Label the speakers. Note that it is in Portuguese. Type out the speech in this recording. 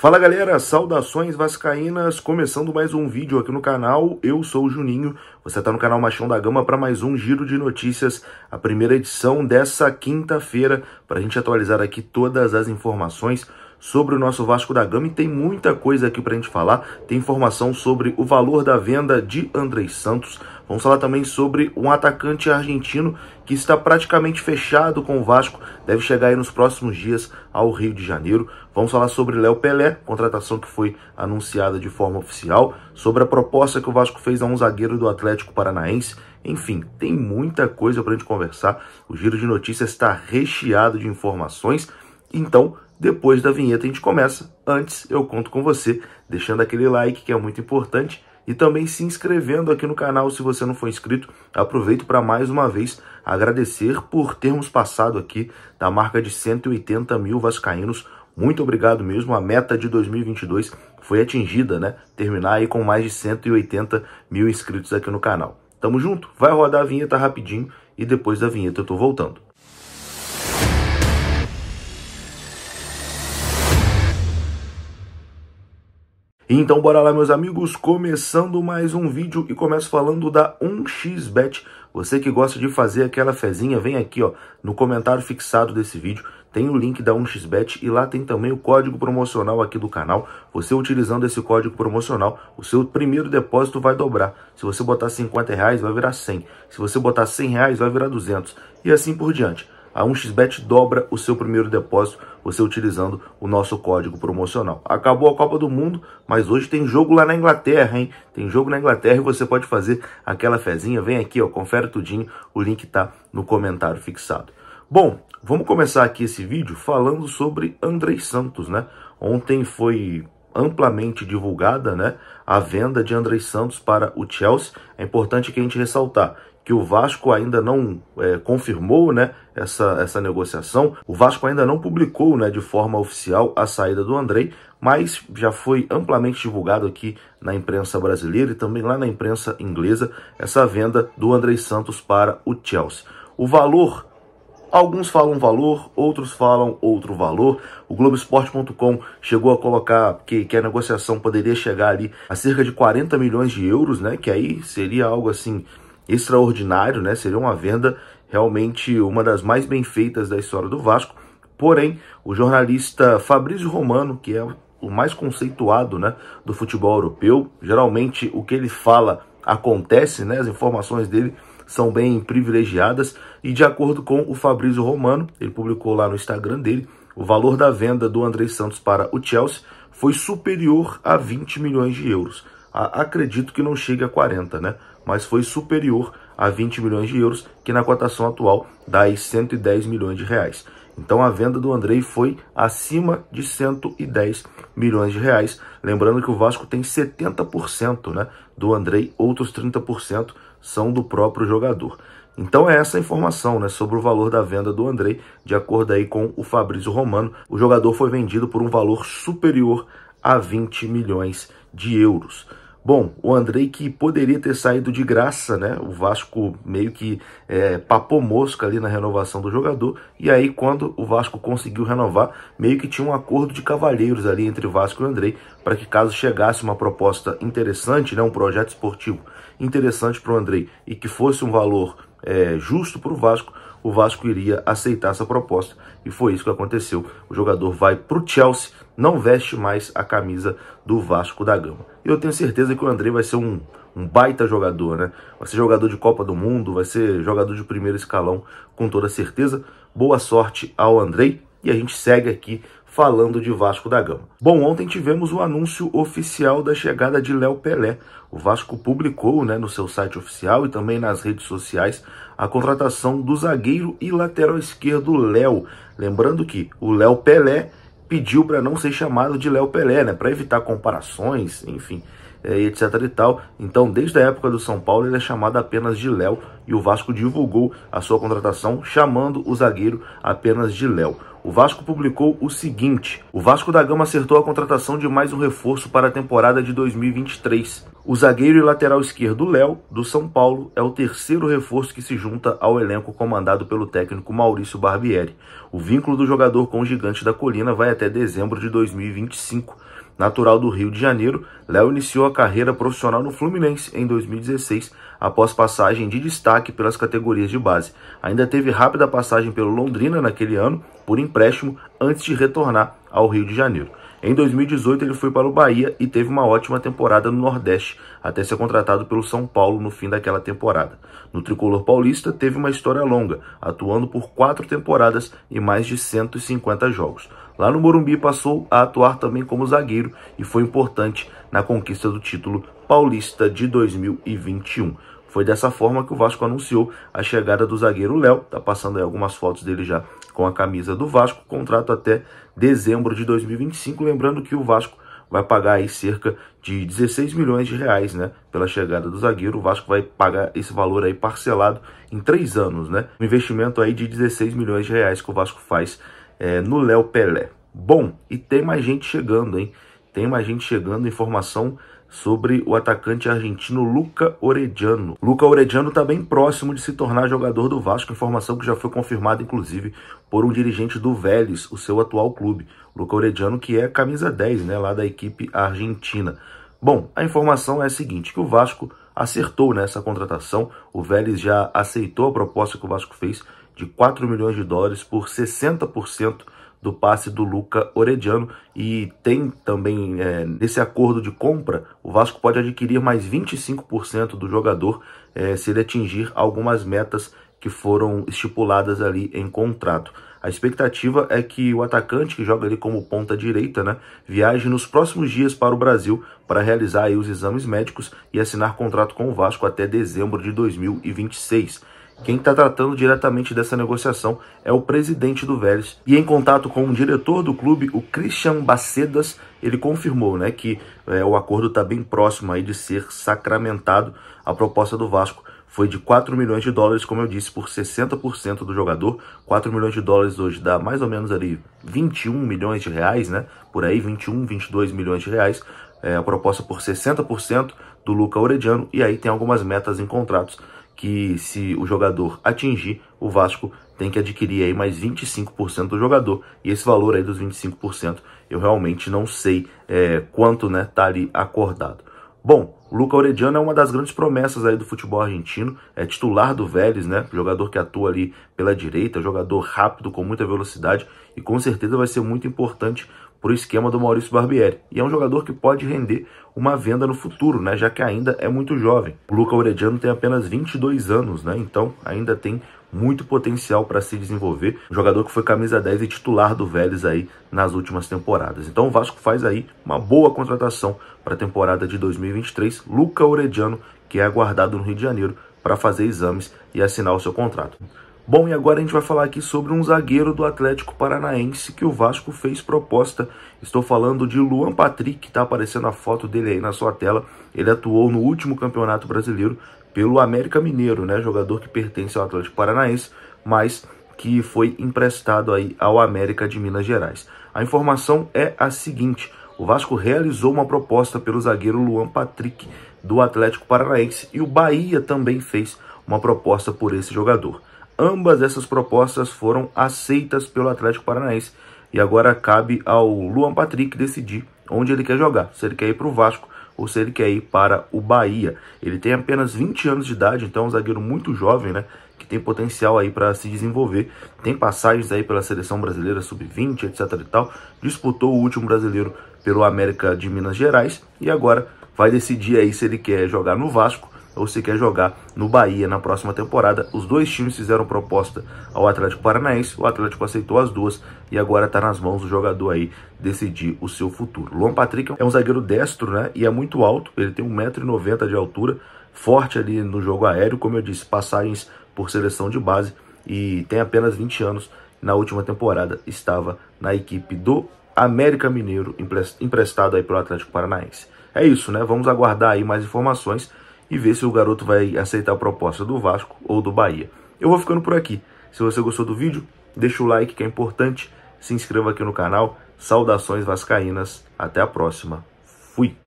Speaker 1: Fala galera, saudações vascaínas, começando mais um vídeo aqui no canal, eu sou o Juninho, você está no canal Machão da Gama para mais um Giro de Notícias, a primeira edição dessa quinta-feira, para a gente atualizar aqui todas as informações sobre o nosso Vasco da Gama e tem muita coisa aqui para a gente falar. Tem informação sobre o valor da venda de Andrei Santos. Vamos falar também sobre um atacante argentino que está praticamente fechado com o Vasco, deve chegar aí nos próximos dias ao Rio de Janeiro. Vamos falar sobre Léo Pelé, contratação que foi anunciada de forma oficial, sobre a proposta que o Vasco fez a um zagueiro do Atlético Paranaense. Enfim, tem muita coisa para a gente conversar. O giro de notícias está recheado de informações. Então, depois da vinheta a gente começa. Antes, eu conto com você deixando aquele like que é muito importante e também se inscrevendo aqui no canal se você não for inscrito. Aproveito para mais uma vez agradecer por termos passado aqui da marca de 180 mil vascaínos. Muito obrigado mesmo. A meta de 2022 foi atingida, né? Terminar aí com mais de 180 mil inscritos aqui no canal. Tamo junto? Vai rodar a vinheta rapidinho e depois da vinheta eu tô voltando. Então bora lá meus amigos, começando mais um vídeo e começo falando da 1xBet. Você que gosta de fazer aquela fezinha, vem aqui ó, no comentário fixado desse vídeo, tem o link da 1xBet e lá tem também o código promocional aqui do canal. Você utilizando esse código promocional, o seu primeiro depósito vai dobrar. Se você botar 50 reais, vai virar 100. Se você botar 100 reais, vai virar 200 e assim por diante a 1xBet dobra o seu primeiro depósito, você utilizando o nosso código promocional. Acabou a Copa do Mundo, mas hoje tem jogo lá na Inglaterra, hein? Tem jogo na Inglaterra e você pode fazer aquela fezinha. Vem aqui, ó, confere tudinho, o link tá no comentário fixado. Bom, vamos começar aqui esse vídeo falando sobre Andrei Santos, né? Ontem foi amplamente divulgada, né, a venda de Andrei Santos para o Chelsea. É importante que a gente ressaltar que o Vasco ainda não é, confirmou né, essa, essa negociação. O Vasco ainda não publicou né, de forma oficial a saída do Andrei, mas já foi amplamente divulgado aqui na imprensa brasileira e também lá na imprensa inglesa essa venda do Andrei Santos para o Chelsea. O valor Alguns falam valor, outros falam outro valor. O Globoesporte.com chegou a colocar que, que a negociação poderia chegar ali a cerca de 40 milhões de euros, né? Que aí seria algo assim extraordinário, né? Seria uma venda realmente uma das mais bem feitas da história do Vasco. Porém, o jornalista Fabrício Romano, que é o mais conceituado né, do futebol europeu, geralmente o que ele fala acontece, né? As informações dele são bem privilegiadas e de acordo com o Fabrício Romano, ele publicou lá no Instagram dele, o valor da venda do André Santos para o Chelsea foi superior a 20 milhões de euros a, acredito que não chegue a 40, né? Mas foi superior a 20 milhões de euros, que na cotação atual dá aí 110 milhões de reais. Então a venda do Andrei foi acima de 110 milhões de reais. Lembrando que o Vasco tem 70% né, do Andrei, outros 30% são do próprio jogador. Então é essa a informação né, sobre o valor da venda do Andrei, de acordo aí com o Fabrício Romano. O jogador foi vendido por um valor superior a 20 milhões de euros. Bom, o Andrei que poderia ter saído de graça, né? O Vasco meio que é, papou mosca ali na renovação do jogador. E aí, quando o Vasco conseguiu renovar, meio que tinha um acordo de cavalheiros ali entre Vasco e Andrei, para que caso chegasse uma proposta interessante, né? um projeto esportivo interessante para o Andrei e que fosse um valor é, justo para o Vasco, o Vasco iria aceitar essa proposta. E foi isso que aconteceu. O jogador vai para o Chelsea não veste mais a camisa do Vasco da Gama. Eu tenho certeza que o André vai ser um, um baita jogador, né? Vai ser jogador de Copa do Mundo, vai ser jogador de primeiro escalão, com toda certeza. Boa sorte ao Andrei e a gente segue aqui falando de Vasco da Gama. Bom, ontem tivemos o anúncio oficial da chegada de Léo Pelé. O Vasco publicou né, no seu site oficial e também nas redes sociais a contratação do zagueiro e lateral esquerdo Léo. Lembrando que o Léo Pelé pediu para não ser chamado de Léo Pelé, né? Para evitar comparações, enfim, é, etc e tal. Então, desde a época do São Paulo, ele é chamado apenas de Léo e o Vasco divulgou a sua contratação chamando o zagueiro apenas de Léo o Vasco publicou o seguinte: o Vasco da Gama acertou a contratação de mais um reforço para a temporada de 2023. O zagueiro e lateral esquerdo Léo, do São Paulo, é o terceiro reforço que se junta ao elenco comandado pelo técnico Maurício Barbieri. O vínculo do jogador com o Gigante da Colina vai até dezembro de 2025. Natural do Rio de Janeiro, Léo iniciou a carreira profissional no Fluminense em 2016, após passagem de destaque pelas categorias de base. Ainda teve rápida passagem pelo Londrina naquele ano, por empréstimo, antes de retornar ao Rio de Janeiro. Em 2018, ele foi para o Bahia e teve uma ótima temporada no Nordeste, até ser contratado pelo São Paulo no fim daquela temporada. No tricolor paulista, teve uma história longa, atuando por quatro temporadas e mais de 150 jogos. Lá no Morumbi, passou a atuar também como zagueiro e foi importante na conquista do título paulista de 2021. Foi dessa forma que o Vasco anunciou a chegada do zagueiro Léo, tá passando aí algumas fotos dele já com a camisa do Vasco, contrato até dezembro de 2025, lembrando que o Vasco vai pagar aí cerca de 16 milhões de reais, né? Pela chegada do zagueiro, o Vasco vai pagar esse valor aí parcelado em três anos, né? Um investimento aí de 16 milhões de reais que o Vasco faz é, no Léo Pelé. Bom, e tem mais gente chegando, hein? Tem mais gente chegando, informação sobre o atacante argentino Luca Orediano. Luca Orediano está bem próximo de se tornar jogador do Vasco, informação que já foi confirmada, inclusive, por um dirigente do Vélez, o seu atual clube. Luca Orediano, que é camisa 10, né, lá da equipe argentina. Bom, a informação é a seguinte, que o Vasco acertou nessa contratação, o Vélez já aceitou a proposta que o Vasco fez de 4 milhões de dólares por 60% do passe do Luca Orediano. E tem também é, nesse acordo de compra, o Vasco pode adquirir mais 25% do jogador é, se ele atingir algumas metas que foram estipuladas ali em contrato. A expectativa é que o atacante, que joga ali como ponta direita, né, viaje nos próximos dias para o Brasil para realizar os exames médicos e assinar contrato com o Vasco até dezembro de 2026. Quem está tratando diretamente dessa negociação é o presidente do Vélez. E em contato com o diretor do clube, o Christian Bacedas, ele confirmou né, que é, o acordo está bem próximo aí de ser sacramentado. A proposta do Vasco foi de 4 milhões de dólares, como eu disse, por 60% do jogador. 4 milhões de dólares hoje dá mais ou menos ali 21 milhões de reais, né? Por aí, 21, 22 milhões de reais. É, a proposta por 60% do Luca Orediano e aí tem algumas metas em contratos que se o jogador atingir, o Vasco tem que adquirir aí mais 25% do jogador. E esse valor aí dos 25%, eu realmente não sei é, quanto né, tá ali acordado. Bom, o Luca Orediano é uma das grandes promessas aí do futebol argentino, é titular do Vélez, né? Jogador que atua ali pela direita, jogador rápido, com muita velocidade e com certeza vai ser muito importante por esquema do Maurício Barbieri. E é um jogador que pode render uma venda no futuro, né? já que ainda é muito jovem. O Luca Orediano tem apenas 22 anos, né? então ainda tem muito potencial para se desenvolver. Um jogador que foi camisa 10 e titular do Vélez aí nas últimas temporadas. Então o Vasco faz aí uma boa contratação para a temporada de 2023. Luca Orediano, que é aguardado no Rio de Janeiro para fazer exames e assinar o seu contrato. Bom, e agora a gente vai falar aqui sobre um zagueiro do Atlético Paranaense que o Vasco fez proposta. Estou falando de Luan Patrick, que está aparecendo a foto dele aí na sua tela. Ele atuou no último Campeonato Brasileiro pelo América Mineiro, né? Jogador que pertence ao Atlético Paranaense, mas que foi emprestado aí ao América de Minas Gerais. A informação é a seguinte: o Vasco realizou uma proposta pelo zagueiro Luan Patrick do Atlético Paranaense e o Bahia também fez uma proposta por esse jogador. Ambas essas propostas foram aceitas pelo Atlético Paranaense. E agora cabe ao Luan Patrick decidir onde ele quer jogar. Se ele quer ir para o Vasco ou se ele quer ir para o Bahia. Ele tem apenas 20 anos de idade, então é um zagueiro muito jovem, né? Que tem potencial aí para se desenvolver. Tem passagens aí pela seleção brasileira sub-20, etc e tal. Disputou o último brasileiro pelo América de Minas Gerais e agora vai decidir aí se ele quer jogar no Vasco ou se quer jogar no Bahia na próxima temporada. Os dois times fizeram proposta ao Atlético Paranaense, o Atlético aceitou as duas e agora está nas mãos do jogador aí decidir o seu futuro. Luan Patrick é um zagueiro destro, né? E é muito alto, ele tem 1,90m de altura, forte ali no jogo aéreo, como eu disse, passagens por seleção de base e tem apenas 20 anos. Na última temporada estava na equipe do América Mineiro emprestado aí pelo Atlético Paranaense. É isso, né? Vamos aguardar aí mais informações e ver se o garoto vai aceitar a proposta do Vasco ou do Bahia. Eu vou ficando por aqui. Se você gostou do vídeo, deixa o like que é importante, se inscreva aqui no canal. Saudações vascaínas, até a próxima. Fui.